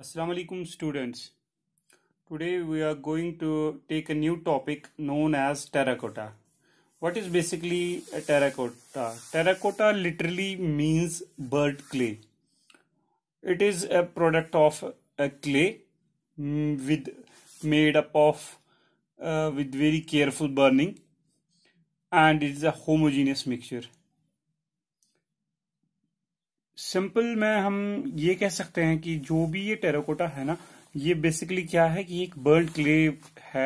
Assalamu alaikum students. Today we are going to take a new topic known as terracotta. What is basically a terracotta? Terracotta literally means bird clay. It is a product of a clay mm, with made up of uh, with very careful burning and it is a homogeneous mixture. Simple में हम ये कह सकते हैं कि जो भी ये टेराकोटा है ना ये बेसिकली क्या है कि एक बर्ल्ड क्ले है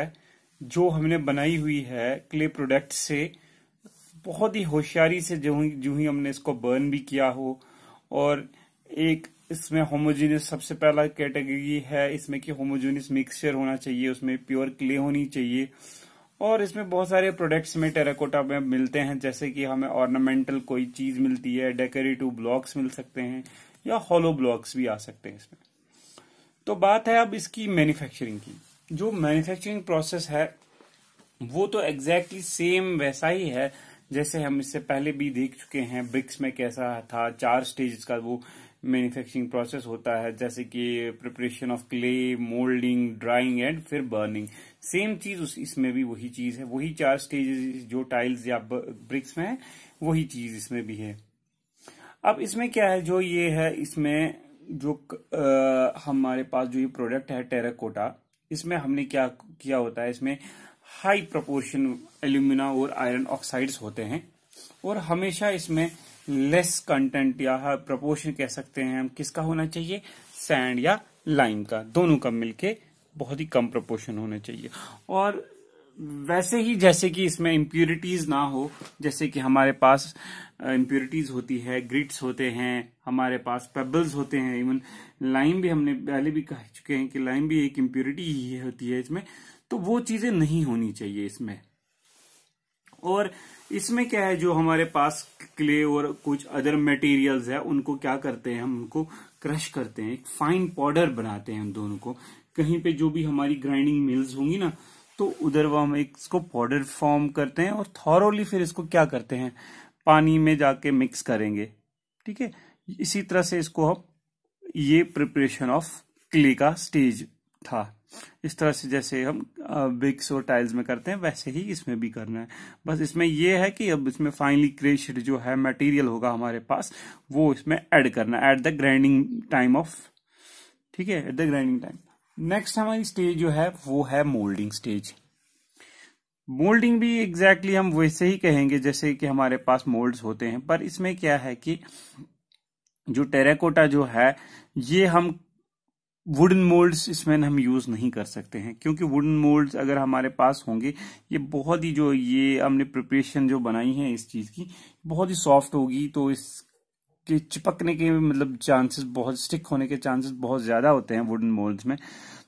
जो हमने बनाई हुई है क्ले प्रोडक्ट से बहुत ही होशियारी से जो जो ही हमने इसको बर्न भी किया हो और एक इसमें होमोजीनियस सबसे पहला कैटेगरी है इसमें कि होमोजीनियस मिक्सचर होना चाहिए उसमें प्योर क्ले होनी चाहिए और इसमें बहुत सारे प्रोडक्ट्स में टेराकोटा में मिलते हैं जैसे कि हमें ऑर्नामेंटल कोई चीज मिलती है डेकोरेटिव ब्लॉक्स मिल सकते हैं या हॉलो ब्लॉक्स भी आ सकते हैं इसमें तो बात है अब इसकी मैन्युफैक्चरिंग की जो मैन्युफैक्चरिंग प्रोसेस है वो तो एग्जैक्टली exactly सेम वैसा ही है जैसे हम इससे पहले भी देख चुके हैं ब्रिक्स में कैसा था चार स्टेज का वो मैन्युफैक्चरिंग प्रोसेस होता है जैसे कि preparation of clay moulding drying and फिर बर्निंग सेम चीज इसमें भी वही चीज है वही चार स्टेजेस जो टाइल्स या ब्रिक्स में है वही चीज इसमें भी है अब इसमें क्या है जो ये है इसमें जो आ, हमारे पास जो ये प्रोडक्ट है टेराकोटा इसमें हमने क्या किया होता है इसमें हाई प्रपोर्शन एल्यूमिना और आयरन ऑक्साइड्स होते हैं और हमेशा इसमें लेस कंटेंट या प्रपोर्शन कह सकते हैं हम किसका होना चाहिए सैंड या लाइम का दोनों का मिलके बहुत ही कम प्रपोर्शन होना चाहिए और वैसे ही जैसे कि इसमें इम्प्यूरिटीज ना हो जैसे कि हमारे पास इम्प्यूरिटीज होती है ग्रिट्स होते हैं हमारे पास पेबल्स होते हैं इवन लाइम भी हमने पहले भी कह चुके हैं कि लाइम भी एक इम्प्यूरिटी ही होती है इसमें तो वो चीजें नहीं होनी चाहिए इसमें और इसमें क्या है जो हमारे पास क्ले और कुछ अदर मटेरियल्स है उनको क्या करते हैं हम उनको क्रश करते हैं एक फाइन पाउडर बनाते हैं उन दोनों को कहीं पे जो भी हमारी ग्राइंडिंग मिल्स होंगी ना तो उधर वो हम इसको पाउडर फॉर्म करते हैं और थॉरोली फिर इसको क्या करते हैं पानी में जाके मिक्स करेंगे ठीक है इसी तरह से इसको हम ये प्रिपरेशन ऑफ क्ले का स्टेज था इस तरह से जैसे हम ब्रिक्स और टाइल्स में करते हैं वैसे ही इसमें भी करना है बस इसमें यह है कि अब इसमें फाइनली क्रेश जो है मटेरियल होगा हमारे पास वो इसमें ऐड करना है at the grinding time of ठीक है at the grinding time next हमारी स्टेज जो है वो है मोल्डिंग स्टेज मोल्डिंग भी एग्जैक्टली exactly हम वैसे ही कहेंगे जैसे कि हमारे पास मोल्ड होते हैं पर इसमें क्या है कि जो टेराकोटा जो है ये हम वुडन मोल्ड्स इसमें हम यूज नहीं कर सकते हैं क्योंकि वुडन मोल्ड्स अगर हमारे पास होंगे ये बहुत ही जो ये हमने प्रिपरेशन जो बनाई है इस चीज की बहुत ही सॉफ्ट होगी तो इस के चिपकने के मतलब चांसेस बहुत स्टिक होने के चांसेस बहुत ज्यादा होते हैं वुडन मोल्ड्स में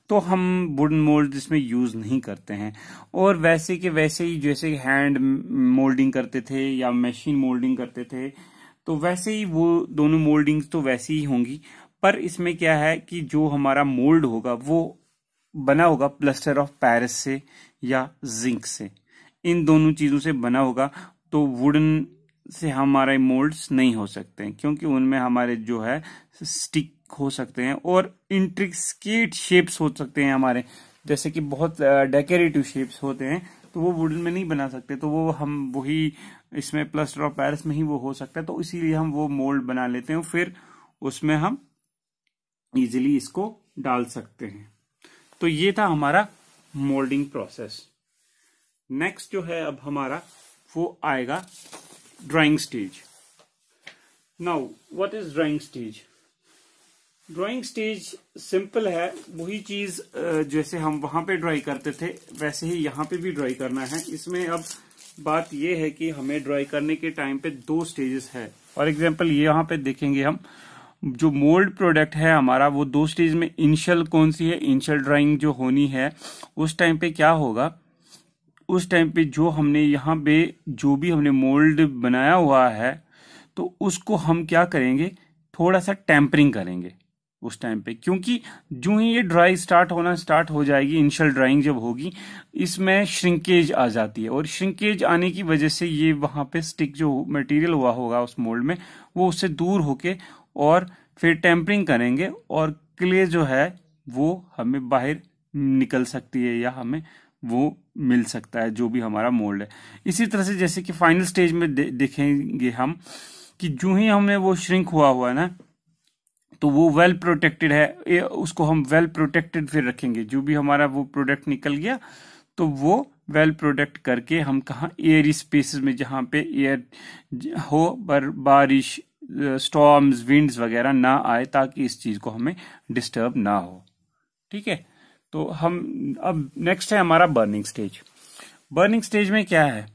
तो हम वुडन मोल्ड इसमें यूज नहीं करते हैं और वैसे के वैसे ही जैसे हैंड मोल्डिंग करते थे या मशीन मोल्डिंग करते थे तो वैसे ही वो दोनों मोल्डिंग्स तो वैसे ही होंगी पर इसमें क्या है कि जो हमारा मोल्ड होगा वो बना होगा प्लस्टर ऑफ पैरिस से या जिंक से इन दोनों चीज़ों से बना होगा तो वुडन से हमारे मोल्ड्स नहीं हो सकते हैं क्योंकि उनमें हमारे जो है स्टिक हो सकते हैं और इंट्रिक्सकेट शेप्स हो सकते हैं हमारे जैसे कि बहुत डेकोरेटिव शेप्स होते हैं तो वो वुडन में नहीं बना सकते तो वो हम वही इसमें प्लस्टर ऑफ पैरिस में ही वो हो सकता है तो इसीलिए हम वो मोल्ड बना लेते हैं फिर उसमें हम इजिली इसको डाल सकते हैं तो ये था हमारा मोल्डिंग प्रोसेस नेक्स्ट जो है अब हमारा वो आएगा drying stage now what is drying stage drying stage simple है वही चीज जैसे हम वहां पे ड्राई करते थे वैसे ही यहां पे भी ड्राई करना है इसमें अब बात यह है कि हमें ड्राई करने के टाइम पे दो स्टेजेस है फॉर एग्जाम्पल यहाँ पे देखेंगे हम जो मोल्ड प्रोडक्ट है हमारा वो दो स्टेज में इनिशियल कौन सी है इनिशियल ड्राइंग जो होनी है उस टाइम पे क्या होगा उस टाइम पे जो हमने यहाँ पे जो भी हमने मोल्ड बनाया हुआ है तो उसको हम क्या करेंगे थोड़ा सा टैंपरिंग करेंगे उस टाइम पे क्योंकि जो ही ये ड्राई स्टार्ट होना स्टार्ट हो जाएगी इनिशियल ड्राइंग जब होगी इसमें श्रिंकेज आ जाती है और श्रिंकेज आने की वजह से ये वहाँ पे स्टिक जो मटेरियल हुआ होगा उस मोल्ड में वो उससे दूर होके और फिर टेम्परिंग करेंगे और क्ले जो है वो हमें बाहर निकल सकती है या हमें वो मिल सकता है जो भी हमारा मोल्ड है इसी तरह से जैसे कि फाइनल स्टेज में दे, देखेंगे हम कि जो ही हमने वो श्रिंक हुआ हुआ है ना तो वो वेल well प्रोटेक्टेड है उसको हम वेल well प्रोटेक्टेड फिर रखेंगे जो भी हमारा वो प्रोडक्ट निकल गया तो वो वेल well प्रोटेक्ट करके हम कहा एयर स्पेसिस में जहां पे एयर हो बारिश स्टॉर्म्स विंड्स वगैरह ना आए ताकि इस चीज को हमें डिस्टर्ब ना हो ठीक है तो हम अब नेक्स्ट है हमारा बर्निंग स्टेज बर्निंग स्टेज में क्या है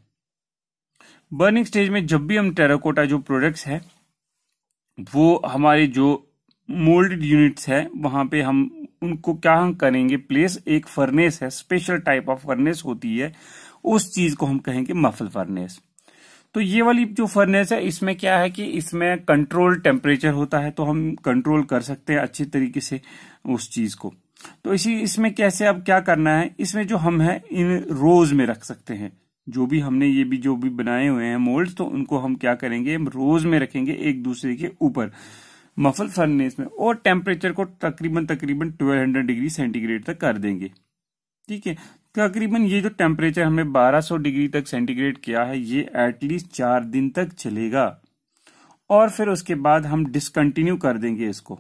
बर्निंग स्टेज में जब भी हम टेराकोटा जो प्रोडक्ट्स है वो हमारे जो मोल्डेड यूनिट्स है वहां पे हम उनको क्या हम करेंगे प्लेस एक फर्नेस है स्पेशल टाइप ऑफ फर्नेस होती है उस चीज को हम कहेंगे मफल फर्नेस तो ये वाली जो फर्नेस है इसमें क्या है कि इसमें कंट्रोल टेम्परेचर होता है तो हम कंट्रोल कर सकते हैं अच्छी तरीके से उस चीज को तो इसी इसमें कैसे अब क्या करना है इसमें जो हम है इन रोज में रख सकते हैं जो भी हमने ये भी जो भी बनाए हुए हैं मोल्ड तो उनको हम क्या करेंगे रोज में रखेंगे एक दूसरे के ऊपर मफल फर्नेस में और टेम्परेचर को तकरीबन तकरीबन 1200 डिग्री सेंटीग्रेड तक कर देंगे ठीक है तकरीबन ये जो टेम्परेचर हमें 1200 डिग्री तक सेंटीग्रेड किया है ये एटलीस्ट चार दिन तक चलेगा और फिर उसके बाद हम डिसकंटिन्यू कर देंगे इसको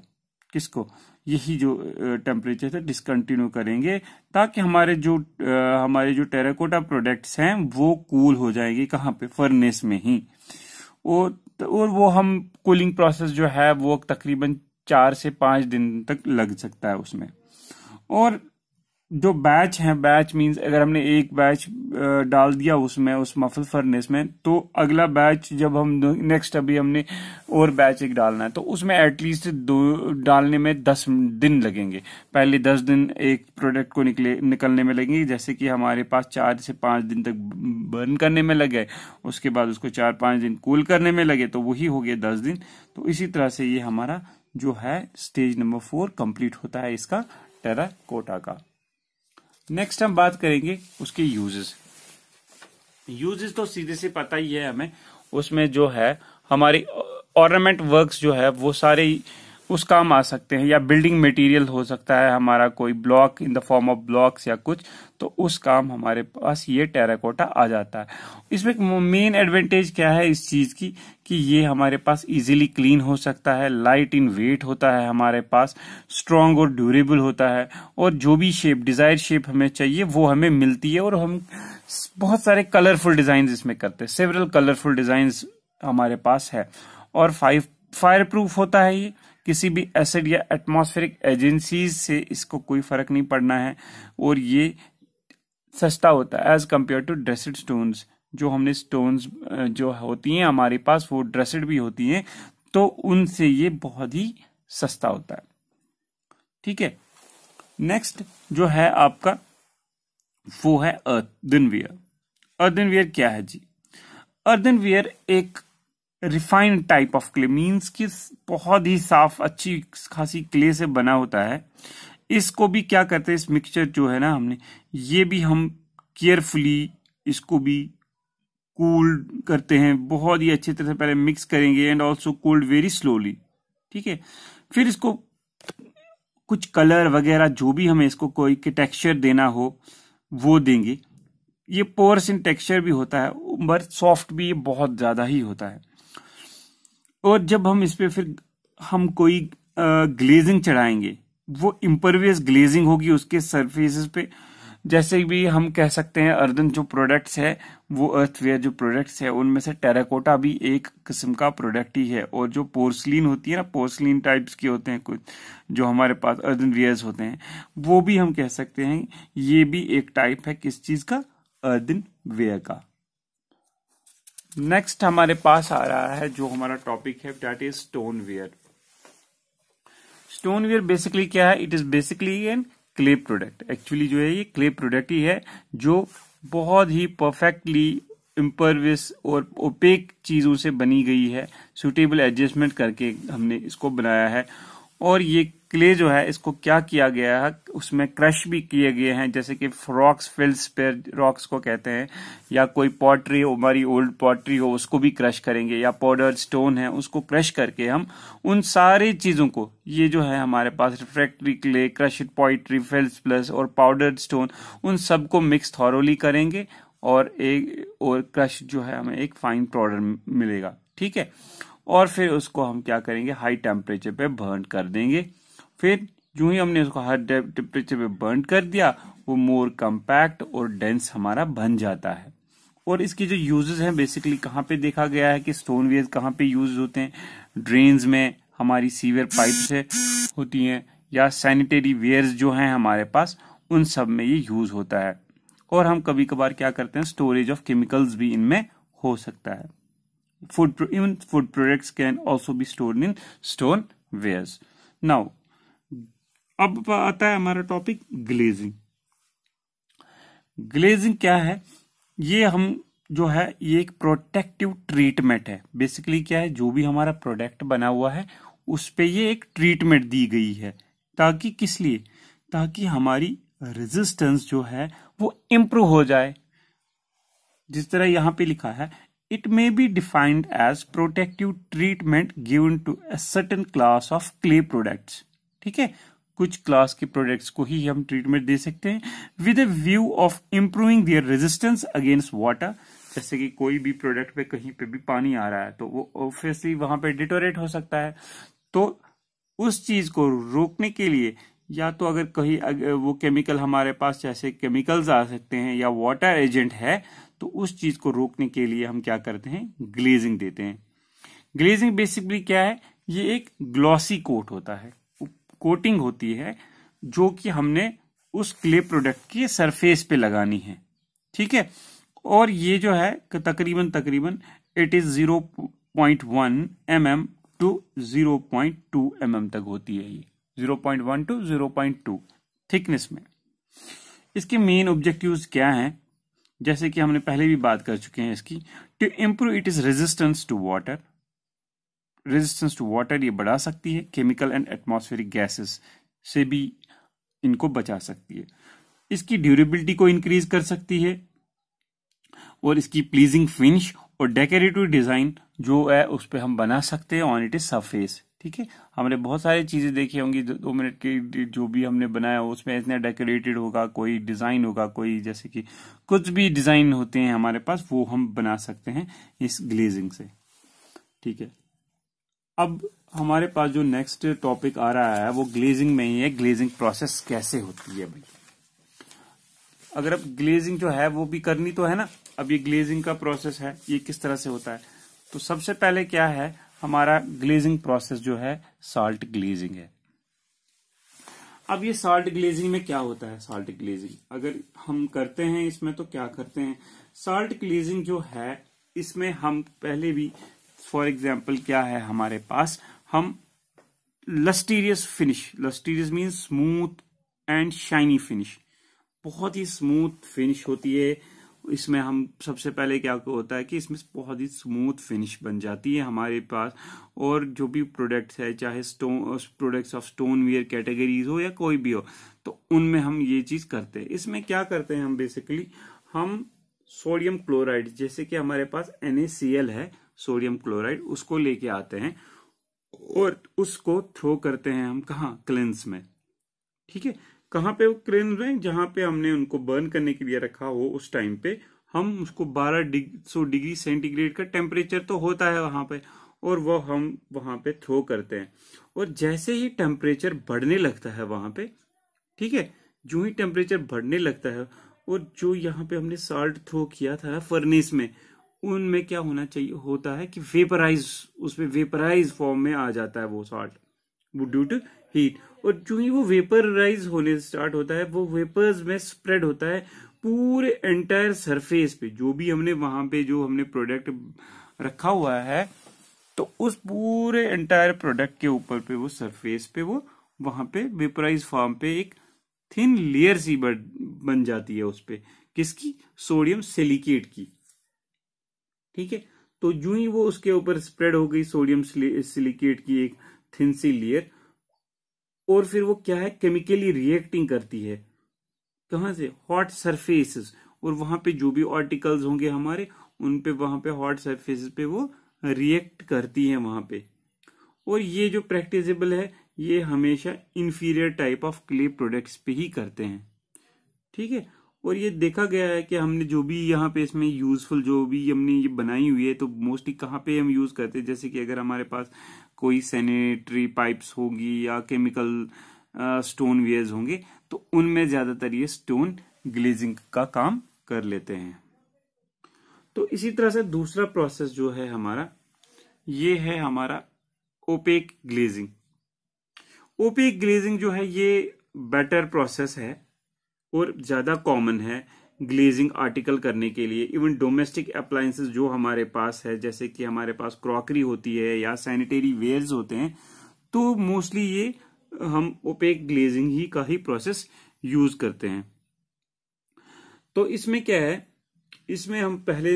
किसको यही जो टेम्परेचर था डिसकंटिन्यू करेंगे ताकि हमारे जो आ, हमारे जो टेराकोटा प्रोडक्ट्स हैं वो कूल हो जाएंगे कहाँ पे फर्नेस में ही और, और वो हम कूलिंग प्रोसेस जो है वो तकरीबन चार से पांच दिन तक लग सकता है उसमें और जो बैच है बैच मींस अगर हमने एक बैच डाल दिया उसमें उस मफल फर्नेस में तो अगला बैच जब हम नेक्स्ट अभी हमने और बैच एक डालना है तो उसमें एटलीस्ट दो डालने में दस दिन लगेंगे पहले दस दिन एक प्रोडक्ट को निकले निकलने में लगेंगे जैसे कि हमारे पास चार से पांच दिन तक बर्न करने में लग गए उसके बाद उसको चार पांच दिन कूल करने में लगे तो वही हो गए दस दिन तो इसी तरह से ये हमारा जो है स्टेज नंबर फोर कंप्लीट होता है इसका टेरा कोटा का नेक्स्ट हम बात करेंगे उसके यूजेस यूजेस तो सीधे से पता ही है हमें उसमें जो है हमारी ऑर्नामेंट वर्क्स जो है वो सारे उस काम आ सकते हैं या बिल्डिंग मटेरियल हो सकता है हमारा कोई block in the form of blocks या कुछ तो उस काम हमारे पास ये टेराकोटा आ जाता है इसमें मेन एडवांटेज क्या है इस चीज की कि ये हमारे पास इजीली क्लीन हो सकता है लाइट इन वेट होता है हमारे पास स्ट्रांग और ड्यूरेबल होता है और जो भी शेप डिजायर शेप हमें चाहिए वो हमें मिलती है और हम बहुत सारे कलरफुल डिजाइन इसमें करते हैं सेवरल कलरफुल डिजाइन हमारे पास है और फाइव फायर प्रूफ होता है ये किसी भी एसिड या एटमॉस्फेरिक एजेंसीज से इसको कोई फर्क नहीं पड़ना है और ये सस्ता होता है as compared to dressed stones जो हमने स्टोन्स जो होती हैं हमारे पास वो ड्रेसिड भी होती हैं तो उनसे ये बहुत ही सस्ता होता है ठीक है नेक्स्ट जो है आपका वो है अर्थ दिन अर्दन वियर क्या है जी अर्दन वियर एक refined type of clay means कि बहुत ही साफ अच्छी खासी क्ले से बना होता है इसको भी क्या करते हैं इस मिक्सचर जो है ना हमने ये भी हम केयरफुली इसको भी कूल्ड करते हैं बहुत ही अच्छी तरह से पहले मिक्स करेंगे and also cooled very slowly ठीक है फिर इसको कुछ कलर वगैरह जो भी हमें इसको कोई के टेक्सचर देना हो वो देंगे ये पोर्स इन टेक्सचर भी होता है बट सॉफ्ट भी ये बहुत ज़्यादा ही होता है और जब हम इस पर फिर हम कोई ग्लेजिंग चढ़ाएंगे वो इम्परवियस ग्लेजिंग होगी उसके सरफेसेस पे जैसे भी हम कह सकते हैं अर्दन जो प्रोडक्ट्स है वो अर्थवेयर जो प्रोडक्ट्स है उनमें से टेराकोटा भी एक किस्म का प्रोडक्ट ही है और जो पोर्सलिन होती है ना पोर्सलिन टाइप्स के होते हैं कुछ जो हमारे पास अर्दन वेयर्स होते हैं वो भी हम कह सकते हैं ये भी एक टाइप है किस चीज़ का अर्दन वेयर का नेक्स्ट हमारे पास आ रहा है जो हमारा टॉपिक है that is stoneware stoneware basically क्या है it is basically an clay product actually जो है ये क्ले प्रोडक्ट ही है जो बहुत ही परफेक्टली इम्परविस और ओपेक चीजों से बनी गई है सुटेबल एडजस्टमेंट करके हमने इसको बनाया है और ये क्ले जो है इसको क्या किया गया है उसमें क्रश भी किए गए हैं जैसे कि रॉक्स फिल्स पे रॉक्स को कहते हैं या कोई पॉटरी हमारी ओल्ड पॉटरी हो उसको भी क्रश करेंगे या पाउडर स्टोन है उसको क्रश करके हम उन सारे चीज़ों को ये जो है हमारे पास refractory clay crush pottery fills plus और पाउडर स्टोन उन सबको मिक्स थॉरोली करेंगे और एक और क्रश जो है हमें एक फाइन पाउडर मिलेगा ठीक है और फिर उसको हम क्या करेंगे हाई टेम्परेचर पे बर्न कर देंगे फिर जो ही हमने उसको हाई टेम्परेचर पे बर्न कर दिया वो मोर कम्पैक्ट और डेंस हमारा बन जाता है और इसके जो यूजेस हैं बेसिकली कहाँ पे देखा गया है कि स्टोन वेयर कहाँ पे यूज होते हैं ड्रेन्स में हमारी सीवियर पाइप से होती हैं या सैनिटरी वेयर्स जो हैं हमारे पास उन सब में ये यूज होता है और हम कभी कभार क्या करते हैं स्टोरेज ऑफ केमिकल्स भी इनमें हो सकता है food even food products can also be stored in stone wares now अब आता है हमारा टॉपिक ग्लेजिंग ग्लेजिंग क्या है ये हम जो है ये एक प्रोटेक्टिव ट्रीटमेंट है बेसिकली क्या है जो भी हमारा प्रोडक्ट बना हुआ है उस पर ये एक ट्रीटमेंट दी गई है ताकि किस लिए ताकि हमारी रेजिस्टेंस जो है वो इम्प्रूव हो जाए जिस तरह यहाँ पे लिखा है It may be defined as protective treatment given to a certain class of clay products. ठीक है कुछ क्लास के प्रोडक्ट्स को ही हम ट्रीटमेंट दे सकते हैं with a view of improving their resistance against water जैसे कि कोई भी प्रोडक्ट पे कहीं पे भी पानी आ रहा है तो वो ऑब्वियसली वहां पे डिटोरेट हो सकता है तो उस चीज को रोकने के लिए या तो अगर कहीं अगर वो केमिकल हमारे पास जैसे केमिकल्स आ सकते हैं या वाटर एजेंट है तो उस चीज को रोकने के लिए हम क्या करते हैं ग्लेजिंग देते हैं ग्लेजिंग बेसिकली क्या है ये एक ग्लॉसी कोट होता है कोटिंग होती है जो कि हमने उस क्ले प्रोडक्ट की सरफेस पे लगानी है ठीक है और ये जो है तकरीबन तकरीबन it is zero point one M M to zero point two M M तक होती है ये zero point one to zero point two thickness में इसके मेन ऑब्जेक्टिव्स क्या हैं जैसे कि हमने पहले भी बात कर चुके हैं इसकी to improve it is resistance to water resistance to water ये बढ़ा सकती है केमिकल एंड एटमोस्फेरिक गैसेस से भी इनको बचा सकती है इसकी ड्यूरेबिलिटी को इंक्रीज कर सकती है और इसकी प्लीजिंग फिनिश और डेकोरेटिव डिजाइन जो है उस पर हम बना सकते हैं ऑन इट इज सरफेस ठीक है हमने बहुत सारी चीज़ें देखी होंगी दो मिनट के जो भी हमने बनाया उसमें इतना डेकोरेटेड होगा कोई डिज़ाइन होगा कोई जैसे कि कुछ भी डिज़ाइन होते हैं हमारे पास वो हम बना सकते हैं इस ग्लेजिंग से ठीक है अब हमारे पास जो नेक्स्ट टॉपिक आ रहा है वो ग्लेजिंग में ही है ग्लेजिंग प्रोसेस कैसे होती है भाई अगर अब ग्लेजिंग जो है वो भी करनी तो है ना अब ये ग्लेजिंग का प्रोसेस है ये किस तरह से होता है तो सबसे पहले क्या है हमारा ग्लेजिंग प्रोसेस जो है साल्ट ग्लेजिंग है अब ये साल्ट ग्लेजिंग में क्या होता है साल्ट ग्लेजिंग अगर हम करते हैं इसमें तो क्या करते हैं साल्ट ग्लेजिंग जो है इसमें हम पहले भी फॉर एग्जाम्पल क्या है हमारे पास हम lustrous finish lustrous mean smooth and shiny finish बहुत ही स्मूथ फिनिश होती है इसमें हम सबसे पहले क्या होता है कि इसमें बहुत ही स्मूथ फिनिश बन जाती है हमारे पास और जो भी प्रोडक्ट्स है चाहे stone products of stoneware categories हो या कोई भी हो तो उनमें हम ये चीज करते हैं इसमें क्या करते हैं हम बेसिकली हम सोडियम क्लोराइड जैसे कि हमारे पास एन है सोडियम क्लोराइड उसको लेके आते हैं और उसको थ्रो करते हैं हम कहा क्लेंस में ठीक है कहाँ पे वो क्रेन में जहाँ पे हमने उनको बर्न करने के लिए रखा हो उस टाइम पे हम उसको बारह डिग, सौ डिग्री सेंटीग्रेड का टेम्परेचर तो होता है वहां पे और वो हम वहां पे थ्रो करते हैं और जैसे ही टेम्परेचर बढ़ने लगता है वहां पे ठीक है जो ही टेम्परेचर बढ़ने लगता है और जो यहाँ पे हमने साल्ट थ्रो किया था फर्नेस में उनमें क्या होना चाहिए होता है कि वेपराइज उसमें वेपराइज फॉर्म में आ जाता है वो साल्ट ड्यू टू हीट और चूंकि वो वेपराइज होने स्टार्ट होता है वो वेपर्स में स्प्रेड होता है पूरे एंटायर सरफेस पे जो भी हमने वहां पे जो हमने प्रोडक्ट रखा हुआ है तो उस पूरे एंटायर प्रोडक्ट के ऊपर पे वो सरफेस पे वो वहां पे वेपराइज फॉर्म पे एक थिन लेयर सी बन जाती है उस पर किसकी सोडियम सिलिकेट की ठीक है तो जू ही वो उसके ऊपर स्प्रेड हो गई सोडियम सिलिकेट की एक थिन सी लेयर और फिर वो क्या है केमिकली रिएक्टिंग करती है कहा से हॉट सरफेस और वहां पे जो भी आर्टिकल्स होंगे हमारे उन पे वहां पे हॉट सरफेस पे वो रिएक्ट करती है वहां पे और ये जो प्रैक्टिसेबल है ये हमेशा inferior type of clay products पे ही करते हैं ठीक है और ये देखा गया है कि हमने जो भी यहाँ पे इसमें यूजफुल जो भी हमने ये बनाई हुई है तो मोस्टली कहाँ पे हम यूज करते हैं जैसे कि अगर हमारे पास कोई सैनिटरी पाइप्स होगी या केमिकल स्टोन वेयर्स होंगे तो उनमें ज्यादातर ये स्टोन ग्लेजिंग का काम कर लेते हैं तो इसी तरह से दूसरा प्रोसेस जो है हमारा ये है हमारा ओपेक ग्लेजिंग ओपेक ग्लेजिंग जो है ये बेटर प्रोसेस है और ज़्यादा कॉमन है ग्लेजिंग आर्टिकल करने के लिए इवन डोमेस्टिक अप्लायंसेस जो हमारे पास है जैसे कि हमारे पास क्रॉकरी होती है या सैनिटरी वेयर्स होते हैं तो मोस्टली ये हम ओपेक ग्लेजिंग ही का ही प्रोसेस यूज करते हैं तो इसमें क्या है इसमें हम पहले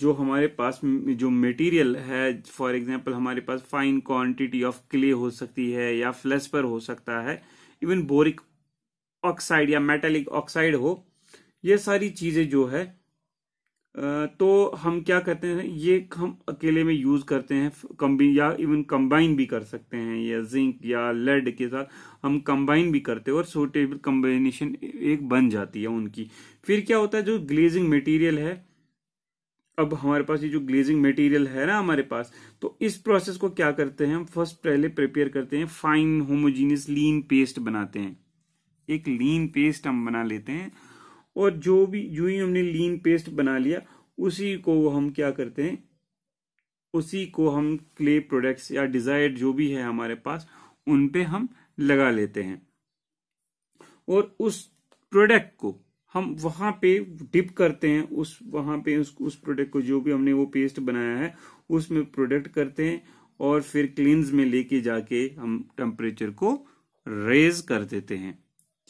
जो हमारे पास जो मटेरियल है फॉर एग्जांपल हमारे पास फाइन क्वांटिटी ऑफ क्ले हो सकती है या फ्लैश पर हो सकता है इवन बोरिक ऑक्साइड या मेटेलिक ऑक्साइड हो ये सारी चीजें जो है तो हम क्या करते हैं ये हम अकेले में यूज करते हैं कम्बी या इवन कंबाइन भी कर सकते हैं या जिंक या लेड के साथ हम कंबाइन भी करते हैं और सूटेबल कम्बिनेशन एक बन जाती है उनकी फिर क्या होता है जो ग्लेजिंग मटेरियल है अब हमारे पास ये जो ग्लेजिंग मटेरियल है ना हमारे पास तो इस प्रोसेस को क्या करते हैं हम फर्स्ट पहले प्रिपेयर करते हैं फाइन होमोजीनियस लीन पेस्ट बनाते हैं एक लीन पेस्ट हम बना लेते हैं और जो भी जो ही हमने लीन पेस्ट बना लिया उसी को हम क्या करते हैं उसी को हम क्ले प्रोडक्ट्स या डिजायर्ड जो भी है हमारे पास उन पे हम लगा लेते हैं और उस प्रोडक्ट को हम वहां पे डिप करते हैं उस वहां पे उस उस प्रोडक्ट को जो भी हमने वो पेस्ट बनाया है उसमें प्रोडक्ट करते हैं और फिर क्लींस में लेके जाके हम टेम्परेचर को रेज कर देते हैं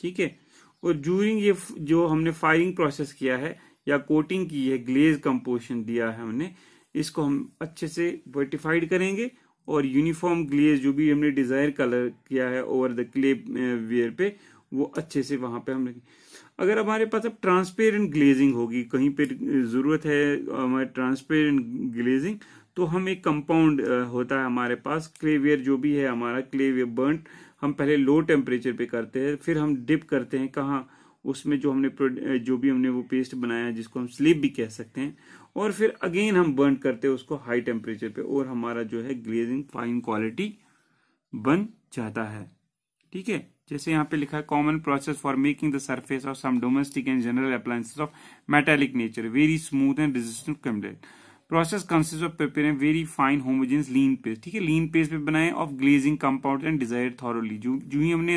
ठीक है और जूरिंग ये जो हमने फायरिंग प्रोसेस किया है या कोटिंग की है ग्लेज कंपोजिशन दिया है हमने इसको हम अच्छे से वर्टिफाइड करेंगे और यूनिफॉर्म ग्लेज जो भी हमने डिजायर कलर किया है ओवर द क्ले वेयर पे वो अच्छे से वहां पे हम रखें अगर हमारे पास अब ट्रांसपेरेंट ग्लेजिंग होगी कहीं पे जरूरत है हमारे ट्रांसपेरेंट ग्लेजिंग तो हम एक कंपाउंड होता है हमारे पास क्लेवियर जो भी है हमारा क्लेवियर बर्न हम पहले लो टेम्परेचर पे करते हैं फिर हम डिप करते हैं कहाँ उसमें जो हमने जो भी हमने वो पेस्ट बनाया जिसको हम स्लीप भी कह सकते हैं और फिर अगेन हम बर्न करते हैं उसको हाई टेम्परेचर पे और हमारा जो है ग्लेजिंग फाइन क्वालिटी बन जाता है ठीक है जैसे यहाँ पे लिखा है common process for making the surface of some domestic and general appliances of metallic nature very smooth and resistant complete process consist of preparing very fine homogeneous lean paste ठीक है लीन पेस्ट पे बनाए of glazing compound and desire thoroughly जो जो ही हमने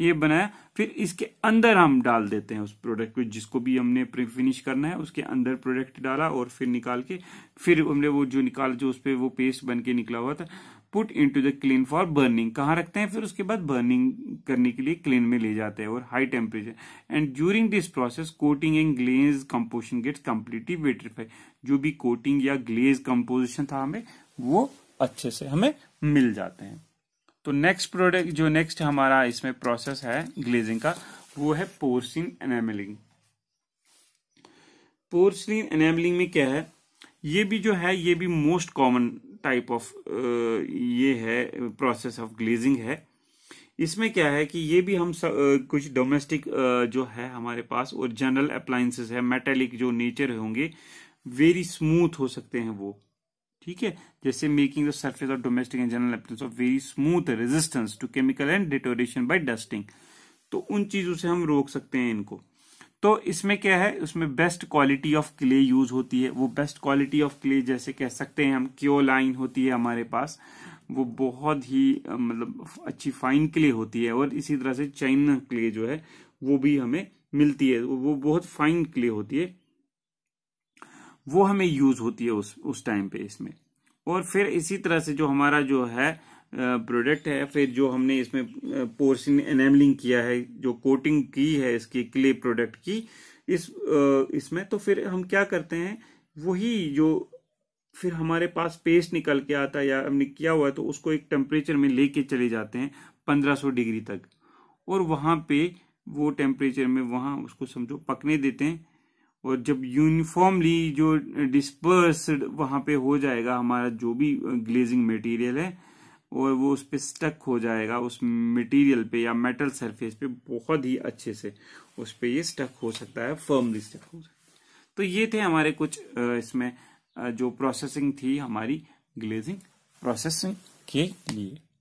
ये बनाया फिर इसके अंदर हम डाल देते हैं उस प्रोडक्ट को जिसको भी हमने फिनिश करना है उसके अंदर प्रोडक्ट डाला और फिर निकाल के फिर हमने वो जो निकाल जो उस पर वो पेस्ट बन के निकला हुआ था put to the kiln for burning कहाँ रखते हैं फिर उसके बाद बर्निंग करने के लिए क्लीन में ले जाते हैं और high temperature and during this process coating and glaze composition gets completely vitrify जो भी कोटिंग या ग्लेज कंपोजिशन था हमें वो अच्छे से हमें मिल जाते हैं तो नेक्स्ट प्रोडक्ट जो नेक्स्ट हमारा इसमें प्रोसेस है ग्लेजिंग का वो है पोर्सिन एनेमलिंग पोर्सिन एनेमलिंग में क्या है ये भी जो है ये भी most common type of uh, ये है प्रोसेस ऑफ ग्लेजिंग है इसमें क्या है कि ये भी हम सब, कुछ डोमेस्टिक जो है हमारे पास और जनरल अप्लायंसेस है मेटेलिक जो नेचर होंगे वेरी स्मूथ हो सकते हैं वो ठीक है जैसे making the surface of domestic and general appliance of very smooth resistance to chemical and deterioration by dusting तो उन चीजों से हम रोक सकते हैं इनको तो इसमें क्या है उसमें best quality of clay use होती है वो बेस्ट क्वालिटी ऑफ क्ले जैसे कह सकते हैं हम क्यो लाइन होती है हमारे पास वो बहुत ही मतलब अच्छी फाइन क्ले होती है और इसी तरह से चाइना क्ले जो है वो भी हमें मिलती है वो बहुत फाइन क्ले होती है वो हमें यूज होती है उस उस टाइम पे इसमें और फिर इसी तरह से जो हमारा जो है प्रोडक्ट है फिर जो हमने इसमें पोर्सिन एनेमलिंग किया है जो कोटिंग की है इसकी क्ले प्रोडक्ट की इस इसमें तो फिर हम क्या करते हैं वही जो फिर हमारे पास पेस्ट निकल के आता है या हमने किया हुआ है तो उसको एक टेम्परेचर में लेके चले जाते हैं 1500 डिग्री तक और वहाँ पे वो टेम्परेचर में वहाँ उसको समझो पकने देते हैं और जब यूनिफॉर्मली जो डिस्पर्स वहाँ पे हो जाएगा हमारा जो भी ग्लेजिंग मटेरियल है और वो उस पर स्टक हो जाएगा उस मटेरियल पे या मेटल सरफेस पे बहुत ही अच्छे से उस पर ये स्टक हो सकता है फर्मली स्टक हो सकता है तो ये थे हमारे कुछ इसमें जो प्रोसेसिंग थी हमारी ग्लेजिंग प्रोसेसिंग के लिए